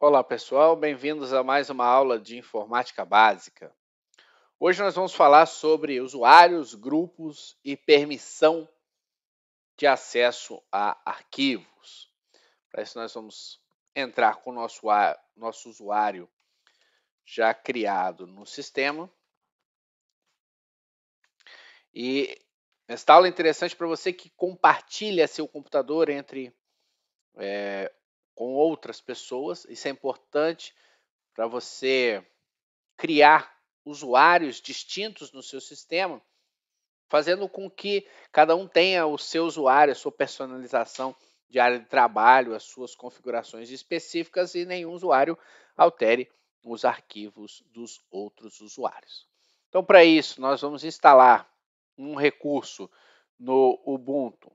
Olá pessoal, bem-vindos a mais uma aula de informática básica. Hoje nós vamos falar sobre usuários, grupos e permissão de acesso a arquivos. Para isso nós vamos entrar com o nosso, nosso usuário já criado no sistema. E esta aula é interessante para você que compartilha seu computador entre é, com outras pessoas. Isso é importante para você criar usuários distintos no seu sistema, fazendo com que cada um tenha o seu usuário, a sua personalização de área de trabalho, as suas configurações específicas e nenhum usuário altere os arquivos dos outros usuários. Então, para isso, nós vamos instalar um recurso no Ubuntu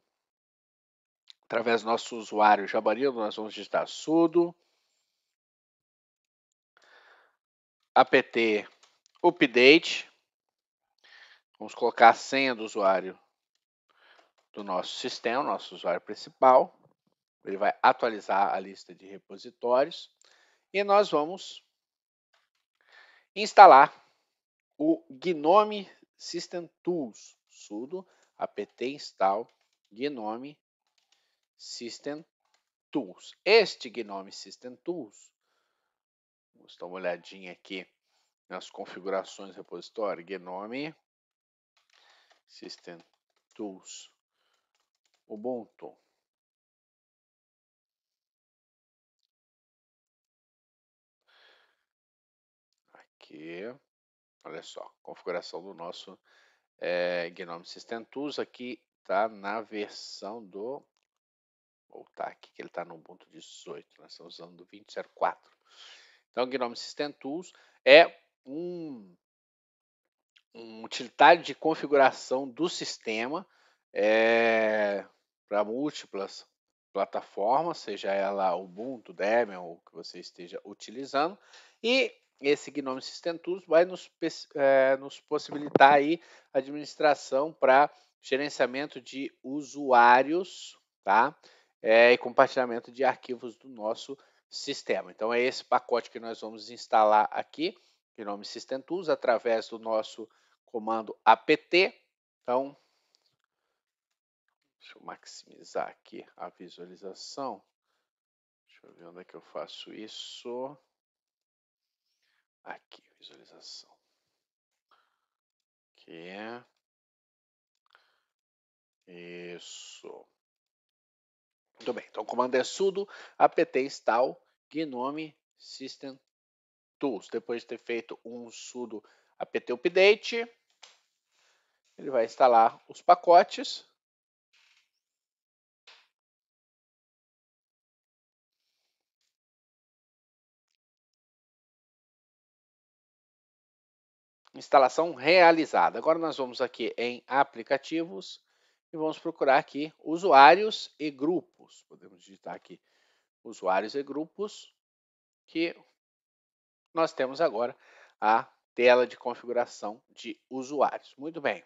através do nosso usuário Jabarino, nós vamos digitar sudo apt update. Vamos colocar a senha do usuário do nosso sistema, nosso usuário principal. Ele vai atualizar a lista de repositórios. E nós vamos instalar o Gnome System Tools, sudo apt install gnome System Tools. Este Gnome System Tools, vamos dar uma olhadinha aqui nas configurações do repositório, Gnome System Tools Ubuntu. Aqui, olha só, configuração do nosso é, Gnome System Tools aqui está na versão do ou TAC, que ele está no Ubuntu 18, nós estamos usando do 20.04. Então, o Gnome System Tools é um, um utilitário de configuração do sistema é, para múltiplas plataformas, seja ela Ubuntu, Debian ou o que você esteja utilizando. E esse Gnome System Tools vai nos, é, nos possibilitar aí administração para gerenciamento de usuários, tá? é, e compartilhamento de arquivos do nosso sistema. Então é esse pacote que nós vamos instalar aqui, em nome System Tools, através do nosso comando apt. Então, deixa eu maximizar aqui a visualização. Deixa eu ver onde é que eu faço isso. Aqui, visualização. Aqui. Isso. Muito bem, então o comando é sudo apt install gnome system tools. Depois de ter feito um sudo apt update, ele vai instalar os pacotes. Instalação realizada. Agora nós vamos aqui em aplicativos, e vamos procurar aqui usuários e grupos. Podemos digitar aqui usuários e grupos, que nós temos agora a tela de configuração de usuários. Muito bem.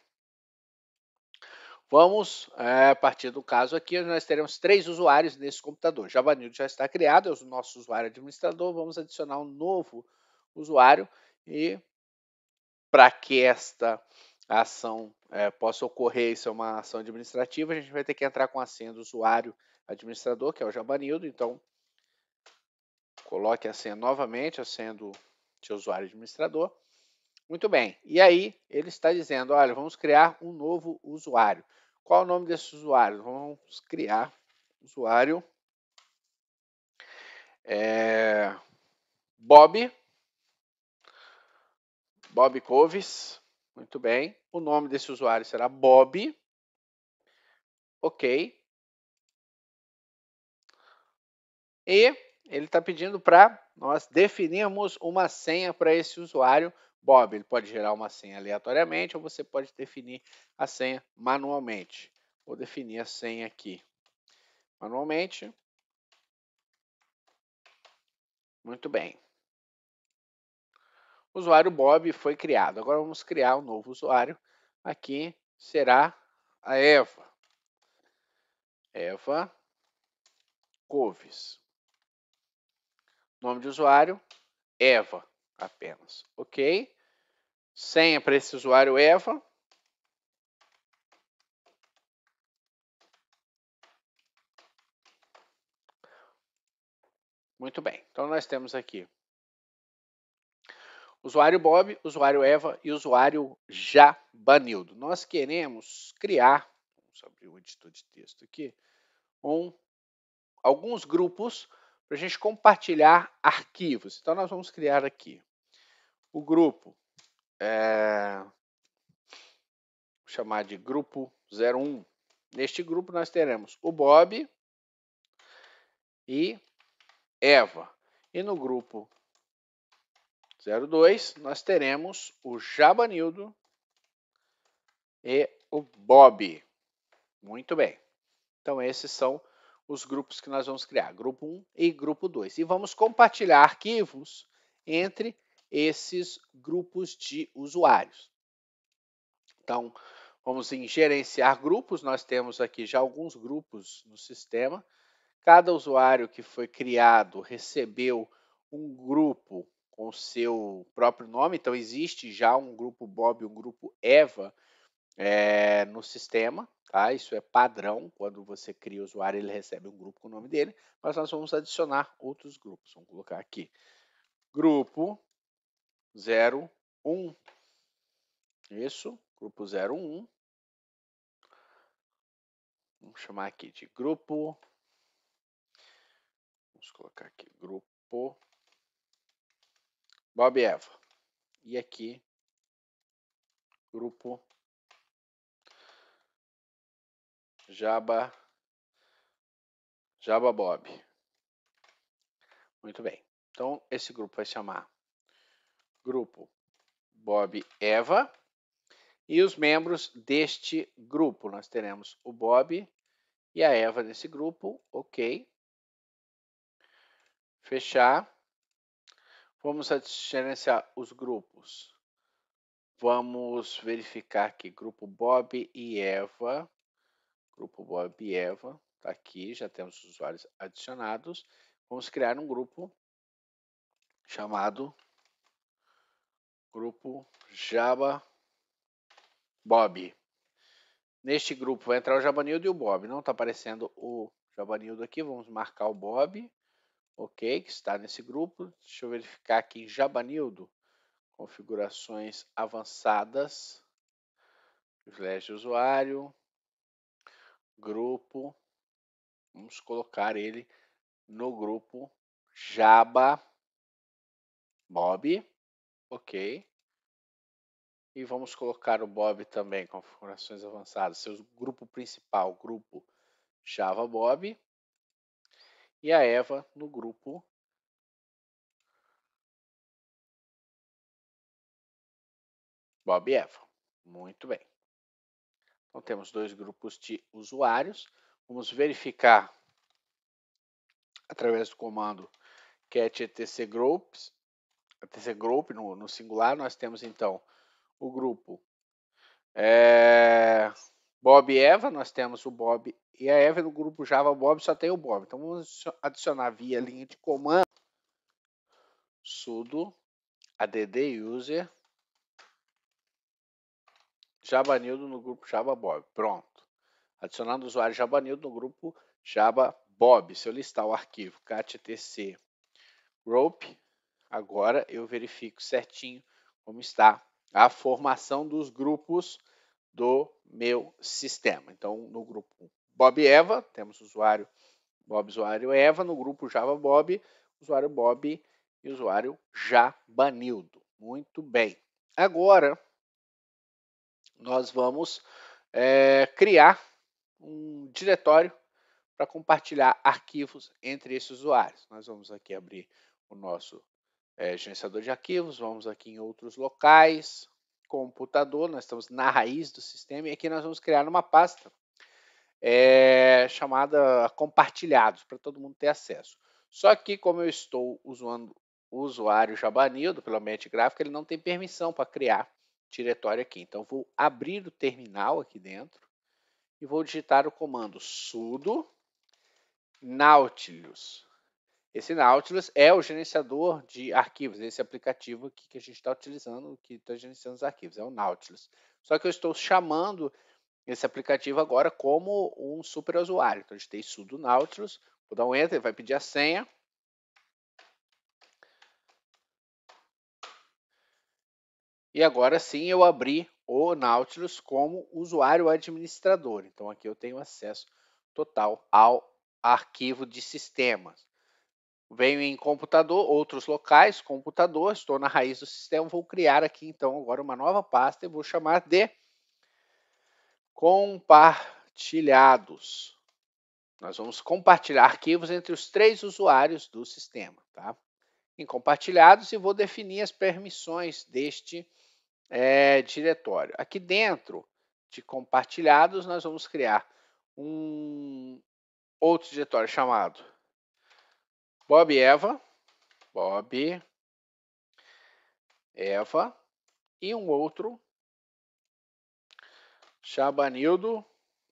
Vamos é, partir do caso aqui, nós teremos três usuários nesse computador. Javanildo já está criado, é o nosso usuário administrador. Vamos adicionar um novo usuário e para que esta a ação é, possa ocorrer, isso é uma ação administrativa, a gente vai ter que entrar com a senha do usuário administrador, que é o Jabanildo. Então, coloque a senha novamente, a senha do seu usuário administrador. Muito bem, e aí ele está dizendo, olha, vamos criar um novo usuário. Qual é o nome desse usuário? Vamos criar usuário é, Bob, Bob Coves, muito bem. O nome desse usuário será Bob. Ok. E ele está pedindo para nós definirmos uma senha para esse usuário Bob. Ele pode gerar uma senha aleatoriamente ou você pode definir a senha manualmente. Vou definir a senha aqui manualmente. Muito bem. O usuário Bob foi criado. Agora vamos criar um novo usuário. Aqui será a Eva. Eva Coves. Nome de usuário, Eva apenas. Ok? Senha para esse usuário Eva. Muito bem. Então, nós temos aqui Usuário Bob, usuário Eva e usuário Jabanildo. Nós queremos criar, vamos abrir o editor de texto aqui, um, alguns grupos para a gente compartilhar arquivos. Então, nós vamos criar aqui o grupo, é, vou chamar de grupo 01. Neste grupo, nós teremos o Bob e Eva. E no grupo 02, nós teremos o Jabanildo e o Bob. Muito bem. Então, esses são os grupos que nós vamos criar, grupo 1 e grupo 2. E vamos compartilhar arquivos entre esses grupos de usuários. Então, vamos em gerenciar grupos, nós temos aqui já alguns grupos no sistema. Cada usuário que foi criado recebeu um grupo com o seu próprio nome, então existe já um grupo Bob e um grupo Eva é, no sistema, tá? Isso é padrão, quando você cria o usuário, ele recebe um grupo com o nome dele, mas nós vamos adicionar outros grupos. Vamos colocar aqui, grupo 01, isso, grupo 01, vamos chamar aqui de grupo, vamos colocar aqui, grupo Bob e Eva. E aqui, grupo Jaba, Jaba Bob. Muito bem. Então, esse grupo vai chamar grupo Bob Eva e os membros deste grupo. Nós teremos o Bob e a Eva nesse grupo, ok. Fechar. Vamos gerenciar os grupos. Vamos verificar que grupo Bob e Eva. Grupo Bob e Eva. Está aqui, já temos os usuários adicionados. Vamos criar um grupo chamado Grupo Java Bob. Neste grupo vai entrar o Jabanildo e o Bob. Não está aparecendo o Jabanildo aqui. Vamos marcar o Bob ok, que está nesse grupo. Deixa eu verificar aqui em Jabanildo, configurações avançadas, privilégio de usuário, grupo, vamos colocar ele no grupo Java Bob, ok. E vamos colocar o Bob também, configurações avançadas, seu grupo principal, grupo Java Bob, e a Eva no grupo Bob e Eva. Muito bem. Então temos dois grupos de usuários. Vamos verificar através do comando cat etc groups, etc group no, no singular, nós temos então o grupo é, Bob e Eva, nós temos o Bob e a Eva no grupo Java Bob só tem o Bob. Então vamos adicionar via linha de comando sudo add user Nildo no grupo Java Bob. Pronto. Adicionando o usuário Nildo no grupo Java Bob. Se eu listar o arquivo cattc group agora eu verifico certinho como está a formação dos grupos do meu sistema. Então, no grupo Bob Eva, temos usuário Bob, usuário Eva, no grupo Java Bob, usuário Bob e usuário Jabanildo. Muito bem. Agora, nós vamos é, criar um diretório para compartilhar arquivos entre esses usuários. Nós vamos aqui abrir o nosso é, gerenciador de arquivos, vamos aqui em outros locais, computador, nós estamos na raiz do sistema e aqui nós vamos criar uma pasta é, chamada compartilhados, para todo mundo ter acesso. Só que, como eu estou usando o usuário já banido pela Ambiente Gráfica, ele não tem permissão para criar diretório aqui. Então, vou abrir o terminal aqui dentro e vou digitar o comando sudo nautilus. Esse Nautilus é o gerenciador de arquivos, esse aplicativo que a gente está utilizando, que está gerenciando os arquivos, é o Nautilus. Só que eu estou chamando esse aplicativo agora como um super usuário. Então, a gente tem sudo Nautilus, vou dar um enter, ele vai pedir a senha. E agora sim eu abri o Nautilus como usuário administrador. Então aqui eu tenho acesso total ao arquivo de sistemas. Venho em computador, outros locais, computador, estou na raiz do sistema, vou criar aqui então agora uma nova pasta e vou chamar de compartilhados. Nós vamos compartilhar arquivos entre os três usuários do sistema. Tá? Em compartilhados, e vou definir as permissões deste é, diretório. Aqui dentro de compartilhados, nós vamos criar um outro diretório chamado Bob Eva, Bob Eva, e um outro Chabanildo,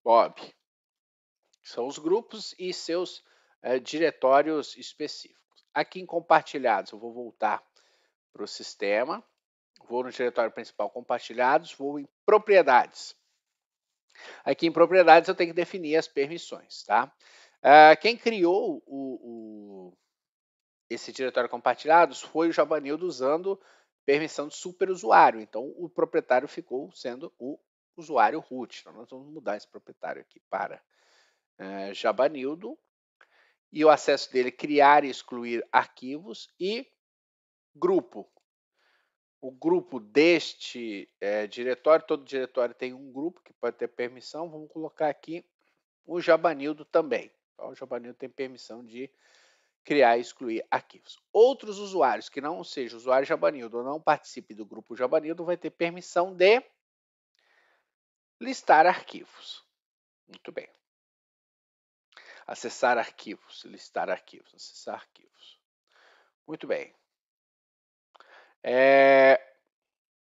Bob. São os grupos e seus é, diretórios específicos. Aqui em compartilhados, eu vou voltar para o sistema, vou no diretório principal compartilhados, vou em propriedades. Aqui em propriedades eu tenho que definir as permissões, tá? Uh, quem criou o, o, esse diretório compartilhados foi o Jabanildo usando permissão de superusuário. Então, o proprietário ficou sendo o usuário root. Então, nós vamos mudar esse proprietário aqui para é, Jabanildo e o acesso dele é criar e excluir arquivos e grupo. O grupo deste é, diretório, todo diretório tem um grupo que pode ter permissão. Vamos colocar aqui o Jabanildo também. Então, o Jabanildo tem permissão de criar e excluir arquivos. Outros usuários que não seja usuário Jabanildo ou não participe do grupo Jabanildo vai ter permissão de Listar arquivos. Muito bem. Acessar arquivos, listar arquivos, acessar arquivos. Muito bem. É,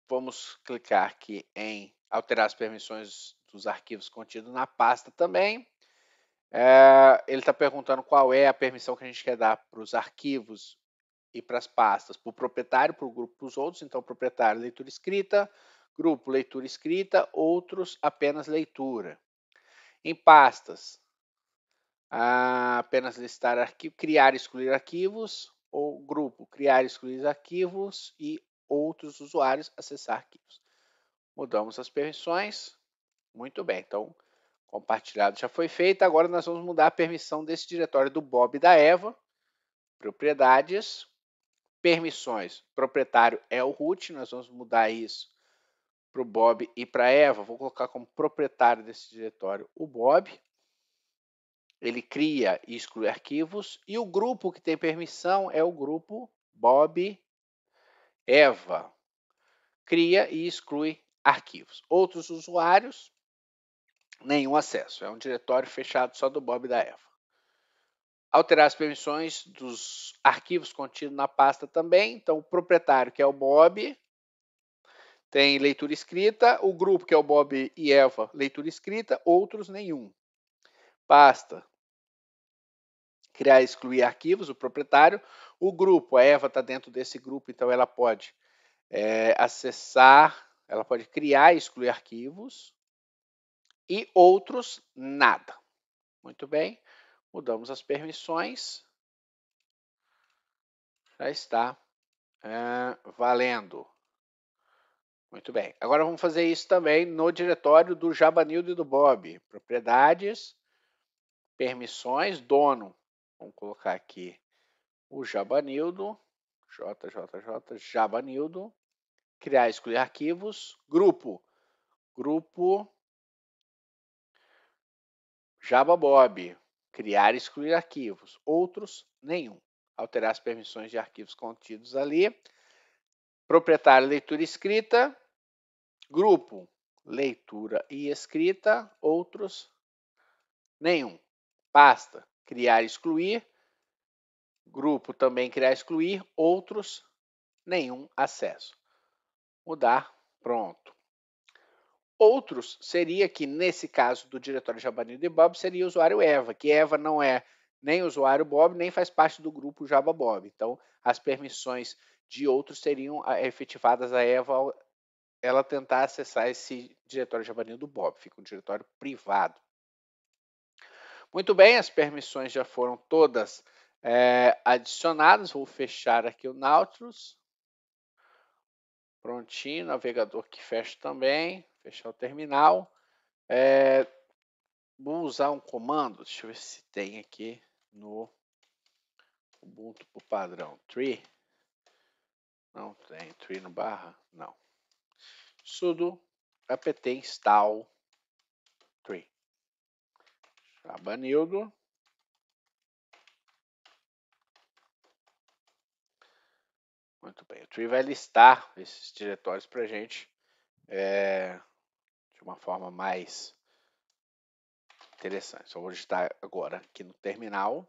vamos clicar aqui em alterar as permissões dos arquivos contidos na pasta também. É, ele está perguntando qual é a permissão que a gente quer dar para os arquivos e para as pastas, para o proprietário, para o grupo, para os outros. Então, proprietário, leitura escrita, grupo leitura escrita, outros apenas leitura. Em pastas, apenas listar arquivo, criar e excluir arquivos, ou grupo, criar e excluir arquivos e outros usuários acessar arquivos. Mudamos as permissões. Muito bem, então compartilhado já foi feito. Agora nós vamos mudar a permissão desse diretório do Bob e da Eva. Propriedades, permissões. Proprietário é o root, nós vamos mudar isso para o Bob e para Eva, vou colocar como proprietário desse diretório o Bob. Ele cria e exclui arquivos e o grupo que tem permissão é o grupo Bob Eva. Cria e exclui arquivos. Outros usuários, nenhum acesso. É um diretório fechado só do Bob e da Eva. Alterar as permissões dos arquivos contidos na pasta também. Então, o proprietário, que é o Bob, tem leitura escrita, o grupo que é o Bob e Eva, leitura escrita, outros nenhum. Pasta. Criar e excluir arquivos, o proprietário. O grupo, a Eva está dentro desse grupo, então ela pode é, acessar, ela pode criar e excluir arquivos. E outros, nada. Muito bem. Mudamos as permissões. Já está é, valendo. Muito bem. Agora vamos fazer isso também no diretório do Jabanildo e do Bob. Propriedades, permissões, dono. Vamos colocar aqui o Jabanildo, JJJ, Jabanildo. Criar, escolher arquivos, grupo. Grupo Java Bob, criar e excluir arquivos, outros nenhum. Alterar as permissões de arquivos contidos ali. Proprietário leitura escrita, Grupo, leitura e escrita. Outros, nenhum. Pasta, criar e excluir. Grupo também criar e excluir. Outros, nenhum acesso. Mudar, pronto. Outros seria que, nesse caso do diretório Jabanil de Bob, seria o usuário Eva, que Eva não é nem usuário Bob, nem faz parte do grupo Java Bob. Então, as permissões de outros seriam ah, efetivadas a Eva ela tentar acessar esse diretório Javanil do Bob. Fica um diretório privado. Muito bem, as permissões já foram todas é, adicionadas. Vou fechar aqui o Nautilus. Prontinho, navegador que fecha também. Fechar o terminal. É, vou usar um comando, deixa eu ver se tem aqui no Ubuntu padrão. Tree. Não tem. Tree no barra? Não sudo apt install tree. Abanildo. Muito bem, o tree vai listar esses diretórios para a gente é, de uma forma mais interessante. Então, vou digitar tá agora aqui no terminal,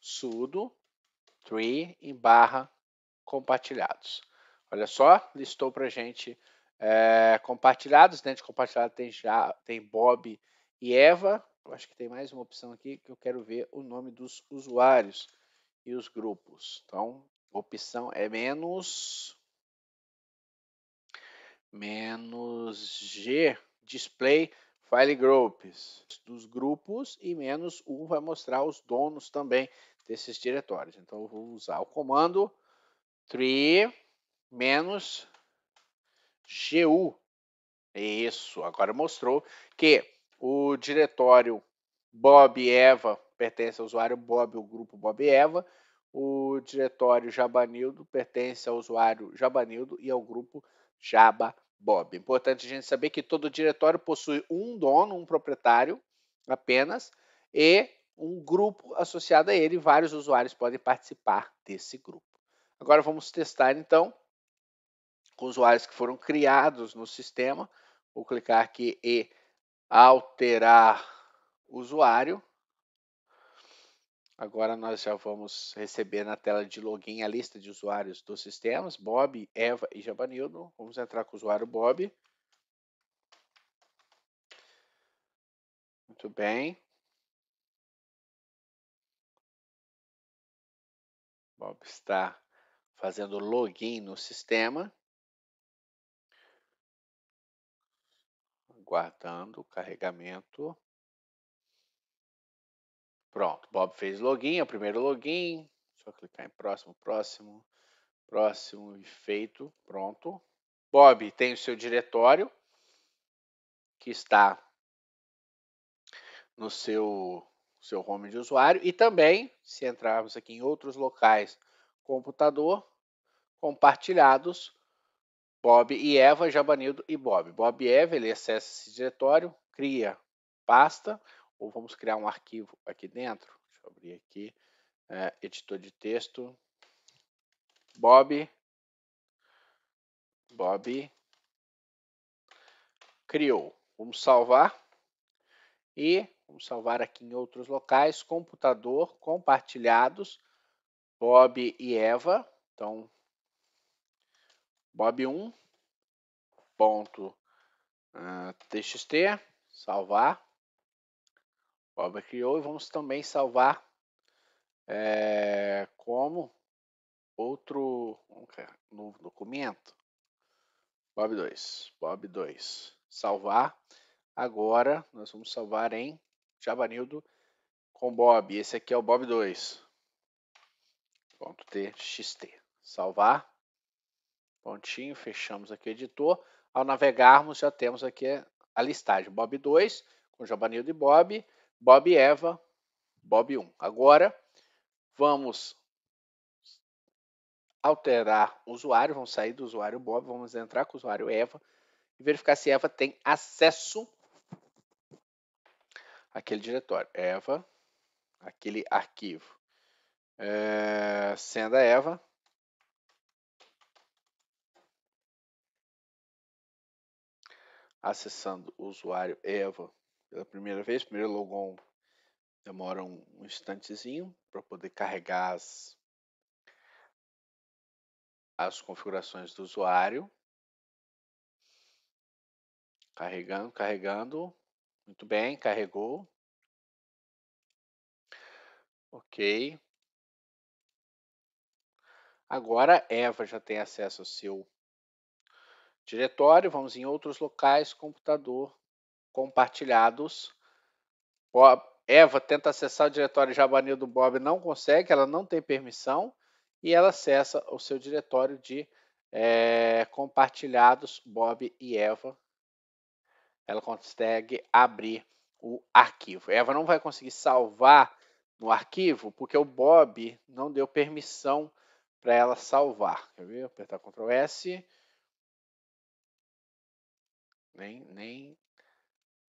sudo tree em barra compartilhados. Olha só, listou para a gente é, compartilhados. Dentro né, de compartilhado tem, já, tem Bob e Eva. Eu acho que tem mais uma opção aqui que eu quero ver o nome dos usuários e os grupos. Então, opção é menos menos G display file groups dos grupos e menos u vai mostrar os donos também desses diretórios. Então eu vou usar o comando tree menos GU. Isso, agora mostrou que o diretório Bob Eva pertence ao usuário Bob, o grupo Bob Eva. O diretório Jabanildo pertence ao usuário Jabanildo e ao grupo Jaba Bob. Importante a gente saber que todo diretório possui um dono, um proprietário apenas, e um grupo associado a ele. Vários usuários podem participar desse grupo. Agora vamos testar então com usuários que foram criados no sistema. Vou clicar aqui e alterar usuário. Agora nós já vamos receber na tela de login a lista de usuários dos sistemas, Bob, Eva e Jabanildo. Vamos entrar com o usuário Bob. Muito bem. Bob está fazendo login no sistema. guardando o carregamento. Pronto, Bob fez login, é o primeiro login. Só clicar em próximo, próximo, próximo e feito. Pronto. Bob tem o seu diretório que está no seu seu home de usuário e também, se entrarmos aqui em outros locais, computador, compartilhados, Bob e Eva, Jabanildo e Bob. Bob e Eva, ele acessa esse diretório, cria pasta, ou vamos criar um arquivo aqui dentro. Deixa eu abrir aqui, é, editor de texto, Bob, Bob criou. Vamos salvar e vamos salvar aqui em outros locais, computador, compartilhados, Bob e Eva. Então, bob1.txt, ah, salvar. Bob criou e vamos também salvar é, como outro novo documento. Bob2, Bob2, salvar. Agora nós vamos salvar em Javanildo com Bob. Esse aqui é o Bob2.txt. Salvar. Pontinho, fechamos aqui o editor. Ao navegarmos, já temos aqui a listagem. Bob 2, com Jobanildo e Bob. Bob Eva, Bob 1. Agora, vamos alterar o usuário, vamos sair do usuário Bob, vamos entrar com o usuário Eva e verificar se Eva tem acesso àquele diretório. Eva, aquele arquivo. É, Eva, acessando o usuário Eva pela primeira vez. Primeiro logon demora um, um instantezinho para poder carregar as, as configurações do usuário. Carregando, carregando. Muito bem, carregou. Ok. Agora Eva já tem acesso ao seu diretório, vamos em outros locais, computador, compartilhados. Bob, Eva tenta acessar o diretório já do Bob, não consegue, ela não tem permissão e ela acessa o seu diretório de é, compartilhados, Bob e Eva. Ela consegue abrir o arquivo. Eva não vai conseguir salvar no arquivo porque o Bob não deu permissão para ela salvar. Quer ver? Apertar Ctrl S nem, nem.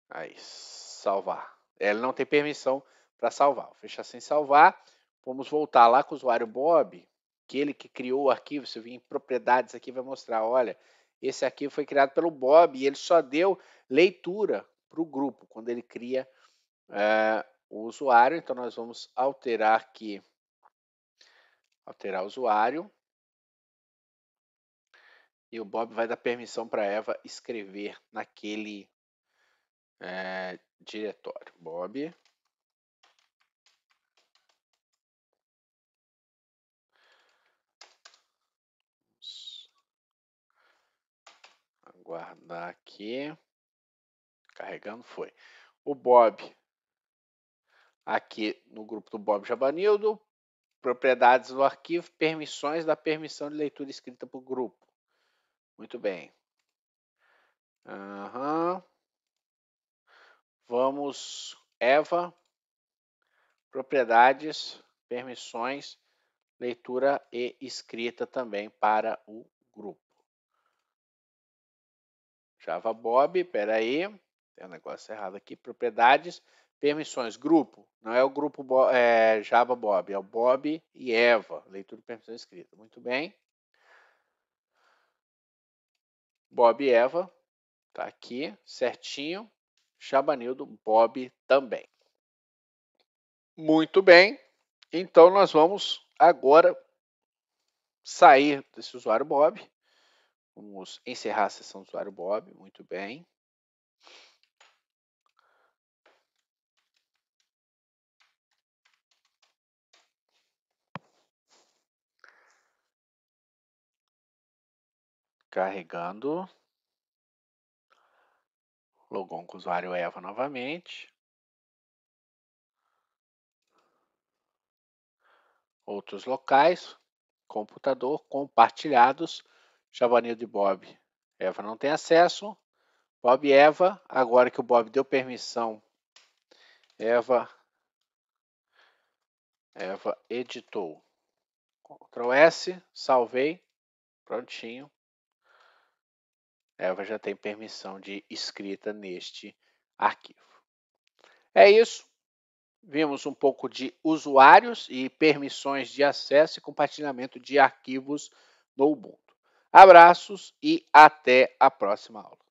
Aí, salvar. É, ele não tem permissão para salvar. Vou fechar sem salvar. Vamos voltar lá com o usuário Bob, que ele que criou o arquivo. Se eu vir em propriedades aqui, vai mostrar: olha, esse arquivo foi criado pelo Bob e ele só deu leitura para o grupo quando ele cria é, o usuário. Então, nós vamos alterar aqui, alterar o usuário. E o Bob vai dar permissão para Eva escrever naquele é, diretório. Bob. Vamos aguardar aqui. Carregando, foi. O Bob, aqui no grupo do Bob Jabanildo, propriedades do arquivo, permissões da permissão de leitura escrita para o grupo. Muito bem. Uhum. Vamos, Eva, propriedades, permissões, leitura e escrita também para o grupo. Java Bob, peraí, tem um negócio errado aqui, propriedades, permissões, grupo, não é o grupo Bo, é, Java Bob, é o Bob e Eva, leitura, permissão escrita, muito bem. Bob e Eva, tá aqui, certinho. Chabanildo, Bob também. Muito bem, então nós vamos agora sair desse usuário Bob. Vamos encerrar a sessão do usuário Bob, muito bem. Carregando. Logon com o usuário Eva novamente. Outros locais, computador, compartilhados, Javanil de Bob. Eva não tem acesso. Bob e Eva, agora que o Bob deu permissão, Eva, Eva editou. Ctrl S, salvei, prontinho. Eva já tem permissão de escrita neste arquivo. É isso. Vimos um pouco de usuários e permissões de acesso e compartilhamento de arquivos no Ubuntu. Abraços e até a próxima aula.